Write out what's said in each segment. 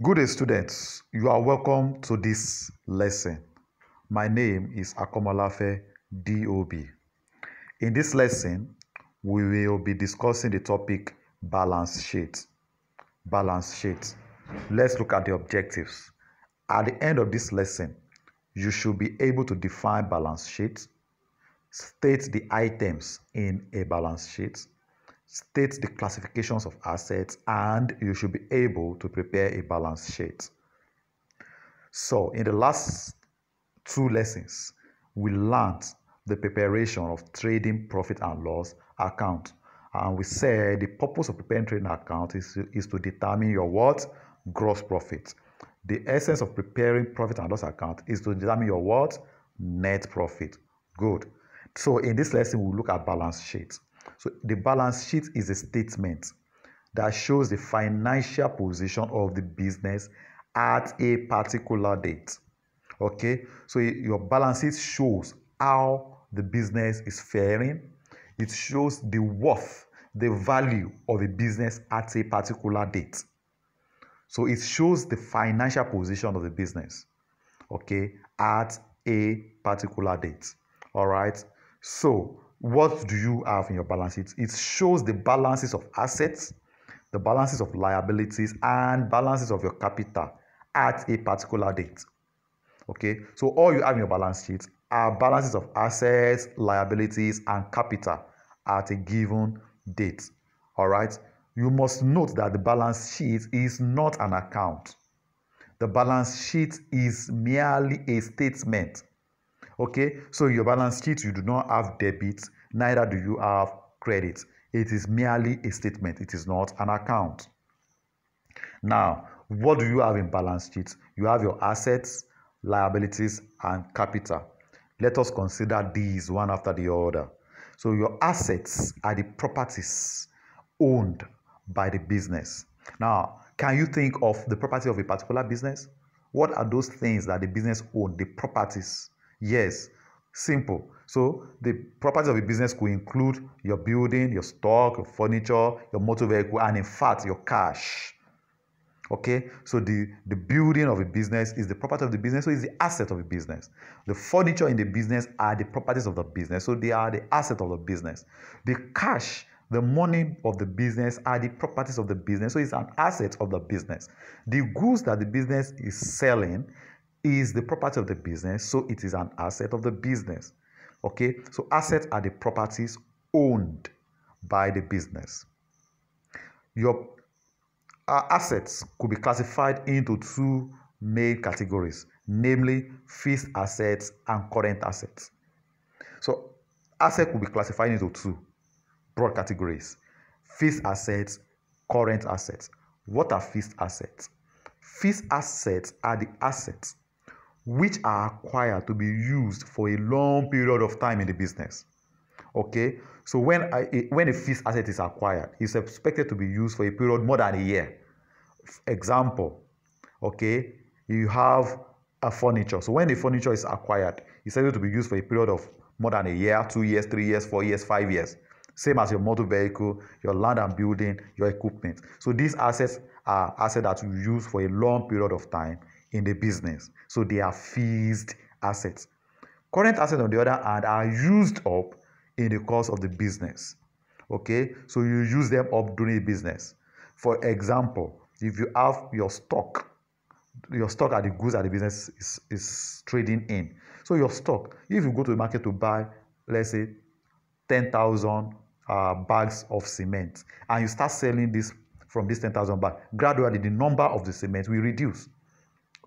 Good day, students. You are welcome to this lesson. My name is Akomolafe DOB. In this lesson, we will be discussing the topic balance sheet. Balance sheet. Let's look at the objectives. At the end of this lesson, you should be able to define balance sheet, state the items in a balance sheet, state the classifications of assets, and you should be able to prepare a balance sheet. So, in the last two lessons, we learned the preparation of trading profit and loss account. And we said the purpose of preparing trading account is to, is to determine your what? Gross profit. The essence of preparing profit and loss account is to determine your what? Net profit. Good. So in this lesson, we'll look at balance sheet. So the balance sheet is a statement that shows the financial position of the business at a particular date. Okay, so your balance sheet shows how the business is faring, it shows the worth, the value of a business at a particular date. So it shows the financial position of the business, okay, at a particular date. All right, so what do you have in your balance sheet? It shows the balances of assets, the balances of liabilities, and balances of your capital at a particular date. Okay, so all you have in your balance sheet are balances of assets, liabilities, and capital at a given date. All right, you must note that the balance sheet is not an account, the balance sheet is merely a statement Okay, so your balance sheet, you do not have debit, neither do you have credit. It is merely a statement, it is not an account. Now, what do you have in balance sheet? You have your assets, liabilities, and capital. Let us consider these one after the other. So, your assets are the properties owned by the business. Now, can you think of the property of a particular business? What are those things that the business owns, the properties? Yes, simple. So the properties of a business could include your building, your stock, your furniture, your motor vehicle, and in fact, your cash. Okay, so the, the building of a business is the property of the business, so it's the asset of a business. The furniture in the business are the properties of the business, so they are the asset of the business. The cash, the money of the business are the properties of the business, so it's an asset of the business. The goods that the business is selling is the property of the business, so it is an asset of the business. Okay, so assets are the properties owned by the business. Your uh, assets could be classified into two main categories namely fixed assets and current assets. So, assets could be classified into two broad categories fixed assets, current assets. What are fixed assets? Fixed assets are the assets which are acquired to be used for a long period of time in the business. Okay, so when a, when a fixed asset is acquired, it's expected to be used for a period more than a year. example, okay, you have a furniture. So when the furniture is acquired, it's expected to be used for a period of more than a year, two years, three years, four years, five years. Same as your motor vehicle, your land and building, your equipment. So these assets are assets that you use for a long period of time in the business. So they are fixed assets. Current assets, on the other hand, are used up in the course of the business. Okay, so you use them up during the business. For example, if you have your stock, your stock are the goods that the business is, is trading in. So your stock, if you go to the market to buy, let's say, 10,000 uh, bags of cement, and you start selling this from this 10,000 bags, gradually the number of the cement will reduce.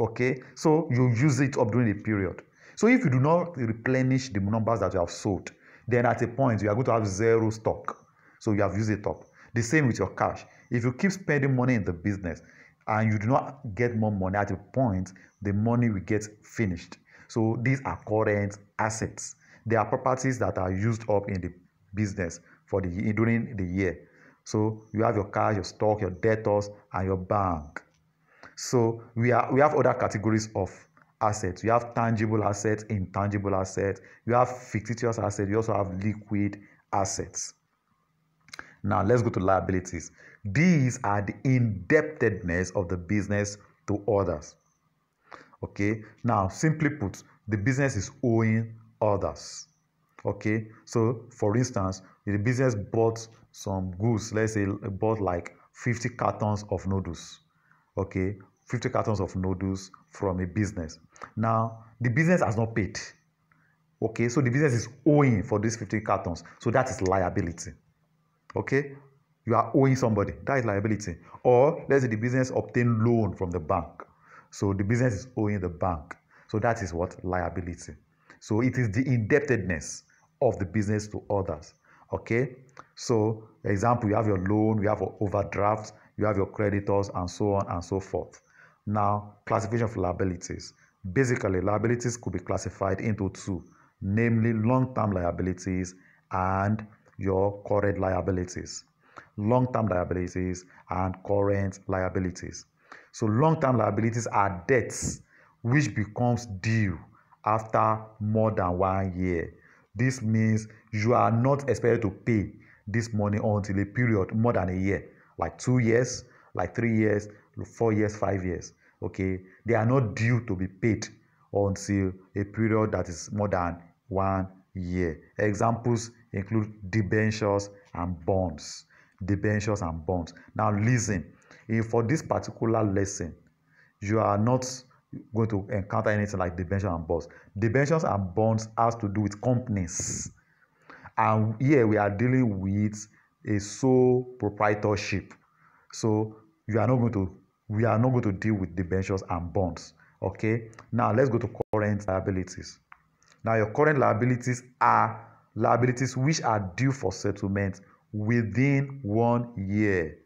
Okay, so you use it up during the period. So if you do not replenish the numbers that you have sold, then at a point you are going to have zero stock. So you have used it up. The same with your cash. If you keep spending money in the business and you do not get more money, at a point the money will get finished. So these are current assets. They are properties that are used up in the business for the during the year. So you have your cash, your stock, your debtors, and your bank. So we are we have other categories of assets. You have tangible assets, intangible assets. You have fictitious assets. You also have liquid assets. Now let's go to liabilities. These are the indebtedness of the business to others. Okay. Now simply put, the business is owing others. Okay. So for instance, the business bought some goods. Let's say bought like 50 cartons of noodles okay, 50 cartons of noodles from a business. Now, the business has not paid. Okay, so the business is owing for these 50 cartons. So that is liability. Okay, you are owing somebody. That is liability. Or let's say the business obtained loan from the bank. So the business is owing the bank. So that is what liability. So it is the indebtedness of the business to others. Okay, so example, you have your loan, you have overdraft, you have your creditors, and so on and so forth. Now, classification of liabilities. Basically, liabilities could be classified into two, namely long term liabilities and your current liabilities. Long term liabilities and current liabilities. So, long term liabilities are debts which becomes due after more than one year. This means you are not expected to pay this money until a period more than a year. like two years, like three years, four years, five years. Okay, they are not due to be paid until a period that is more than one year. Examples include debentures and bonds. Debentures and bonds. Now listen, if for this particular lesson, you are not going to encounter anything like debentures and bonds. Debentures and bonds has to do with companies. And here we are dealing with a sole proprietorship. So you are not going to we are not going to deal with debentures and bonds. Okay. Now let's go to current liabilities. Now your current liabilities are liabilities which are due for settlement within one year.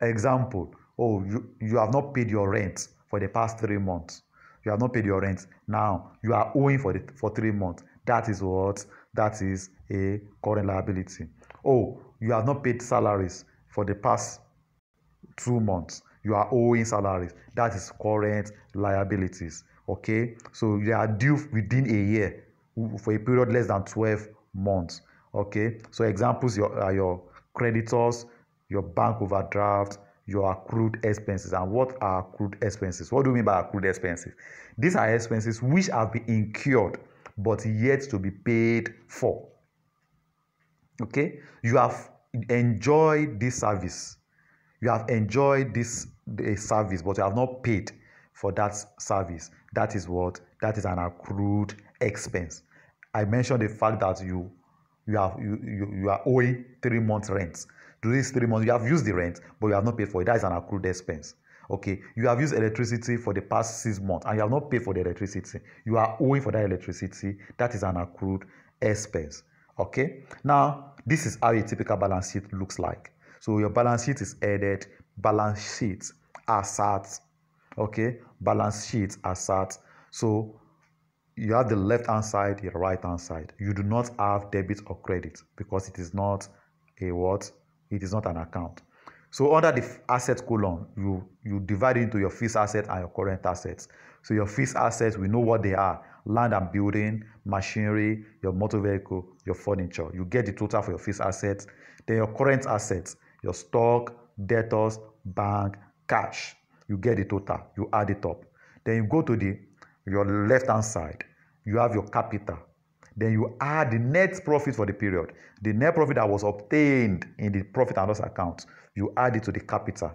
Example: Oh, you, you have not paid your rent for the past three months. You have not paid your rent. Now you are owing for the for three months. That is what that is a current liability oh, you have not paid salaries for the past two months. You are owing salaries. That is current liabilities. Okay, so they are due within a year for a period less than 12 months. Okay, so examples are your creditors, your bank overdraft, your accrued expenses. And what are accrued expenses? What do you mean by accrued expenses? These are expenses which have been incurred but yet to be paid for okay you have enjoyed this service you have enjoyed this service but you have not paid for that service that is what that is an accrued expense i mentioned the fact that you you have you you, you are owing three months rent to these three months you have used the rent but you have not paid for it that is an accrued expense okay you have used electricity for the past six months and you have not paid for the electricity you are owing for that electricity that is an accrued expense Okay, now this is how a typical balance sheet looks like. So your balance sheet is headed balance sheet assets. Okay, balance sheet assets. So you have the left hand side, your right hand side. You do not have debit or credit because it is not a what? It is not an account. So under the asset column, you you divide it into your fixed asset and your current assets. So your fixed assets, we know what they are: land and building, machinery, your motor vehicle, your furniture. You get the total for your fixed assets. Then your current assets, your stock, debtors, bank, cash. You get the total. You add it up. Then you go to the your left hand side. You have your capital. Then you add the net profit for the period, the net profit that was obtained in the profit and loss account. you add it to the capital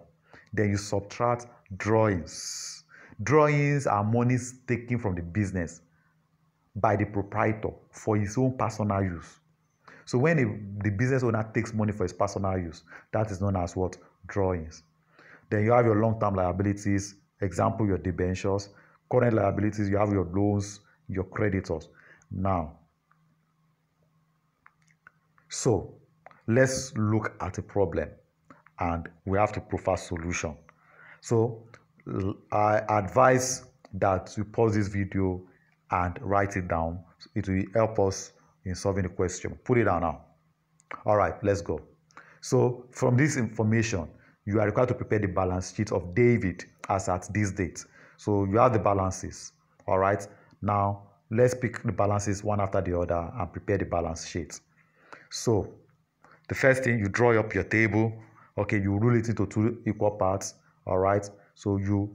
then you subtract drawings drawings are monies taken from the business by the proprietor for his own personal use so when the business owner takes money for his personal use that is known as what drawings then you have your long-term liabilities example your debentures current liabilities you have your loans your creditors now so let's look at a problem and we have to provide solution. So I advise that you pause this video and write it down. It will help us in solving the question. Put it down now. All right, let's go. So from this information, you are required to prepare the balance sheet of David as at this date. So you have the balances. All right. Now let's pick the balances one after the other and prepare the balance sheet. So the first thing you draw up your table okay you rule it into two equal parts all right so you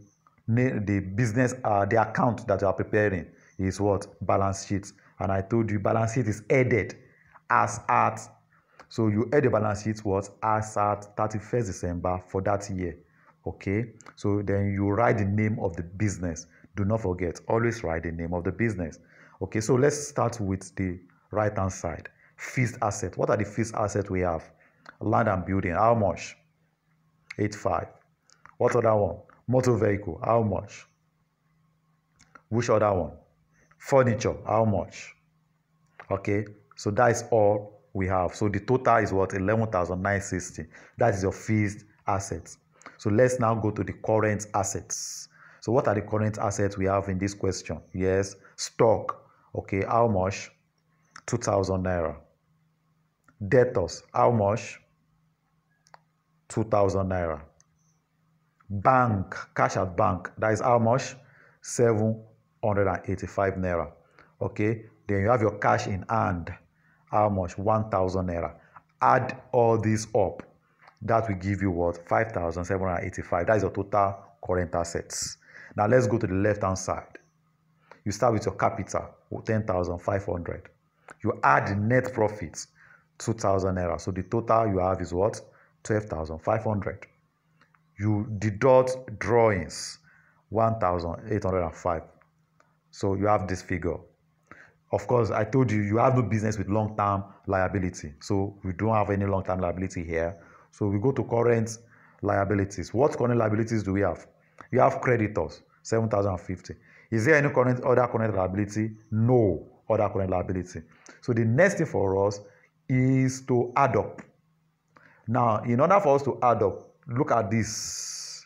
the business uh, the account that you are preparing is what balance sheet and i told you balance sheet is added as at so you add the balance sheet what as at 31st december for that year okay so then you write the name of the business do not forget always write the name of the business okay so let's start with the right hand side fixed asset what are the fixed assets we have Land and building, how much? 85. What other one? Motor vehicle, how much? Which other one? Furniture, how much? Okay, so that is all we have. So the total is what? 11,960. That is your fixed assets. So let's now go to the current assets. So what are the current assets we have in this question? Yes, stock. Okay, how much? 2,000 naira. Debtors, how much? 2,000 naira. Bank, cash at bank, that is how much? 785 naira. Okay, then you have your cash in hand, how much? 1,000 naira. Add all these up. That will give you what? 5,785. That is your total current assets. Now let's go to the left hand side. You start with your capital, 10,500. You add net profits, 2,000 naira. So the total you have is what? 12,500. You deduct drawings 1,805. So you have this figure. Of course, I told you, you have no business with long term liability. So we don't have any long term liability here. So we go to current liabilities. What current liabilities do we have? You have creditors, 7,050. Is there any current other current liability? No other current liability. So the next thing for us is to add up now, in order for us to add up, look at this.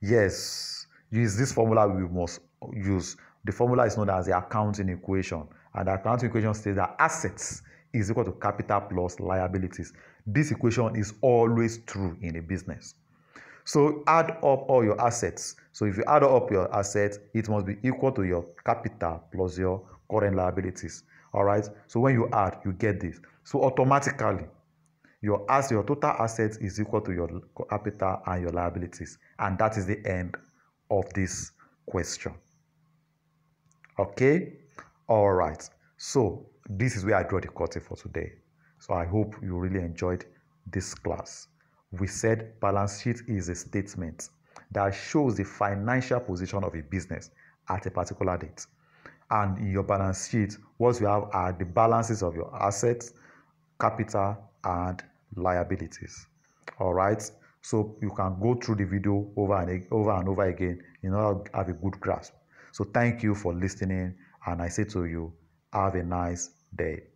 Yes, use this formula we must use. The formula is known as the accounting equation. And the accounting equation states that assets is equal to capital plus liabilities. This equation is always true in a business. So add up all your assets. So if you add up your assets, it must be equal to your capital plus your current liabilities. All right. So when you add, you get this. So automatically, your as your total assets is equal to your capital and your liabilities and that is the end of this question okay all right so this is where i draw the curtain for today so i hope you really enjoyed this class we said balance sheet is a statement that shows the financial position of a business at a particular date and in your balance sheet what you have are the balances of your assets capital and liabilities. All right. So you can go through the video over and over and over again in order to have a good grasp. So thank you for listening, and I say to you, have a nice day.